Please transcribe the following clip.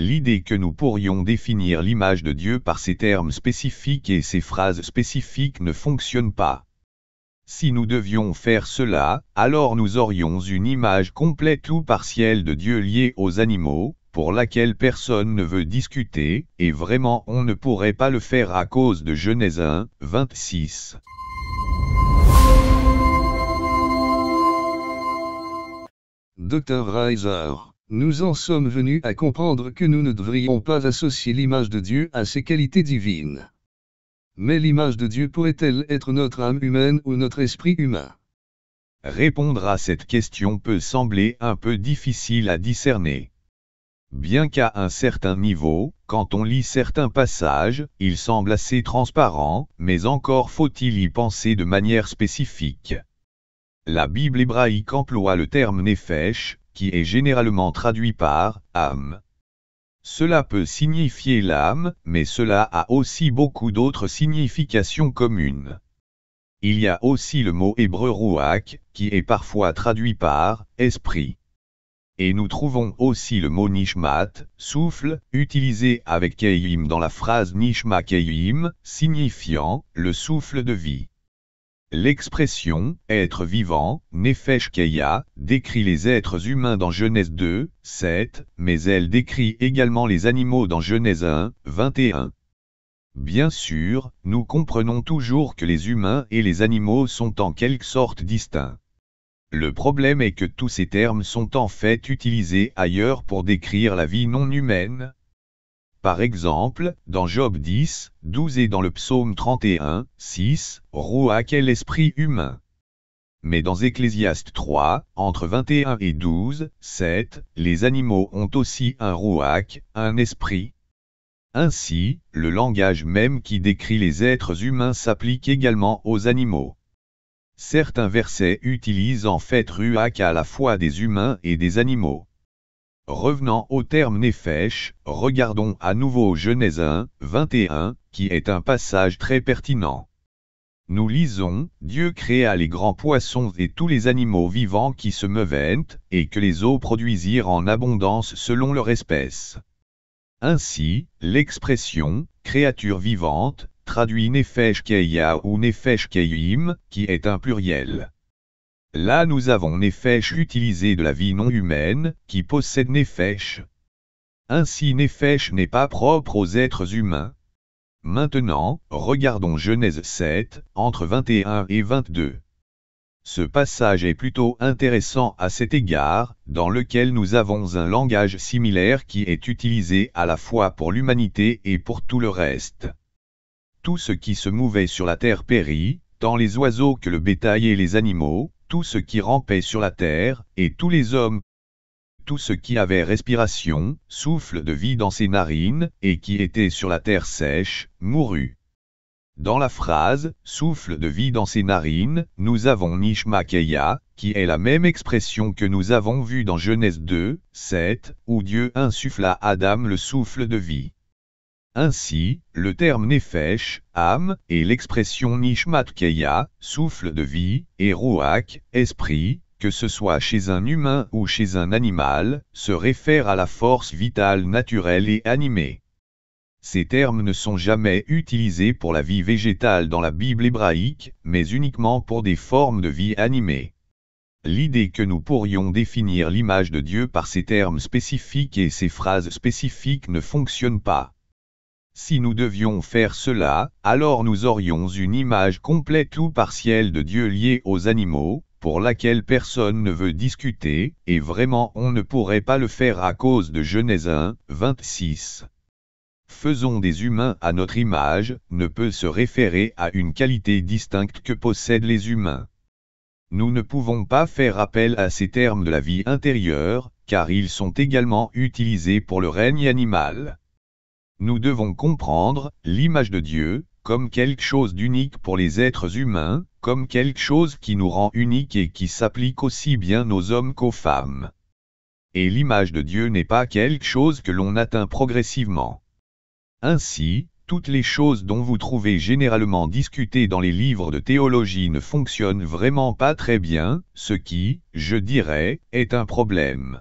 l'idée que nous pourrions définir l'image de Dieu par ces termes spécifiques et ces phrases spécifiques ne fonctionne pas. Si nous devions faire cela, alors nous aurions une image complète ou partielle de Dieu liée aux animaux, pour laquelle personne ne veut discuter, et vraiment on ne pourrait pas le faire à cause de Genèse 1, 26. Dr. Reiser nous en sommes venus à comprendre que nous ne devrions pas associer l'image de Dieu à ses qualités divines. Mais l'image de Dieu pourrait-elle être notre âme humaine ou notre esprit humain Répondre à cette question peut sembler un peu difficile à discerner. Bien qu'à un certain niveau, quand on lit certains passages, il semble assez transparent, mais encore faut-il y penser de manière spécifique. La Bible hébraïque emploie le terme nefesh, qui est généralement traduit par âme. Cela peut signifier l'âme, mais cela a aussi beaucoup d'autres significations communes. Il y a aussi le mot hébreu ruach, qui est parfois traduit par esprit. Et nous trouvons aussi le mot nishmat, souffle, utilisé avec keim dans la phrase nishma keïim, signifiant le souffle de vie. L'expression être vivant, Nefesh décrit les êtres humains dans Genèse 2, 7, mais elle décrit également les animaux dans Genèse 1, 21. Bien sûr, nous comprenons toujours que les humains et les animaux sont en quelque sorte distincts. Le problème est que tous ces termes sont en fait utilisés ailleurs pour décrire la vie non humaine, par exemple, dans Job 10, 12 et dans le psaume 31, 6, Roua est esprit humain. Mais dans Ecclésiaste 3, entre 21 et 12, 7, les animaux ont aussi un rouac, un esprit. Ainsi, le langage même qui décrit les êtres humains s'applique également aux animaux. Certains versets utilisent en fait ruach à la fois des humains et des animaux. Revenant au terme Nefesh, regardons à nouveau Genèse 1, 21, qui est un passage très pertinent. Nous lisons, Dieu créa les grands poissons et tous les animaux vivants qui se meuvent, et que les eaux produisirent en abondance selon leur espèce. Ainsi, l'expression créature vivante traduit Nefesh Keïa ou Nefesh Keïm, qui est un pluriel. Là nous avons Nefesh utilisé de la vie non humaine, qui possède Nefesh. Ainsi néfèche n'est pas propre aux êtres humains. Maintenant, regardons Genèse 7, entre 21 et 22. Ce passage est plutôt intéressant à cet égard, dans lequel nous avons un langage similaire qui est utilisé à la fois pour l'humanité et pour tout le reste. Tout ce qui se mouvait sur la terre périt, tant les oiseaux que le bétail et les animaux, tout ce qui rampait sur la terre, et tous les hommes, tout ce qui avait respiration, souffle de vie dans ses narines, et qui était sur la terre sèche, mourut. Dans la phrase « souffle de vie dans ses narines », nous avons Keya, qui est la même expression que nous avons vue dans Genèse 2, 7, où Dieu insuffla à Adam le souffle de vie. Ainsi, le terme nefesh, âme, et l'expression nishmat keya, souffle de vie, et ruach, esprit, que ce soit chez un humain ou chez un animal, se réfère à la force vitale naturelle et animée. Ces termes ne sont jamais utilisés pour la vie végétale dans la Bible hébraïque, mais uniquement pour des formes de vie animée. L'idée que nous pourrions définir l'image de Dieu par ces termes spécifiques et ces phrases spécifiques ne fonctionne pas. Si nous devions faire cela, alors nous aurions une image complète ou partielle de Dieu liée aux animaux, pour laquelle personne ne veut discuter, et vraiment on ne pourrait pas le faire à cause de Genèse 1, 26. Faisons des humains à notre image ne peut se référer à une qualité distincte que possèdent les humains. Nous ne pouvons pas faire appel à ces termes de la vie intérieure, car ils sont également utilisés pour le règne animal. Nous devons comprendre l'image de Dieu comme quelque chose d'unique pour les êtres humains, comme quelque chose qui nous rend unique et qui s'applique aussi bien aux hommes qu'aux femmes. Et l'image de Dieu n'est pas quelque chose que l'on atteint progressivement. Ainsi, toutes les choses dont vous trouvez généralement discutées dans les livres de théologie ne fonctionnent vraiment pas très bien, ce qui, je dirais, est un problème.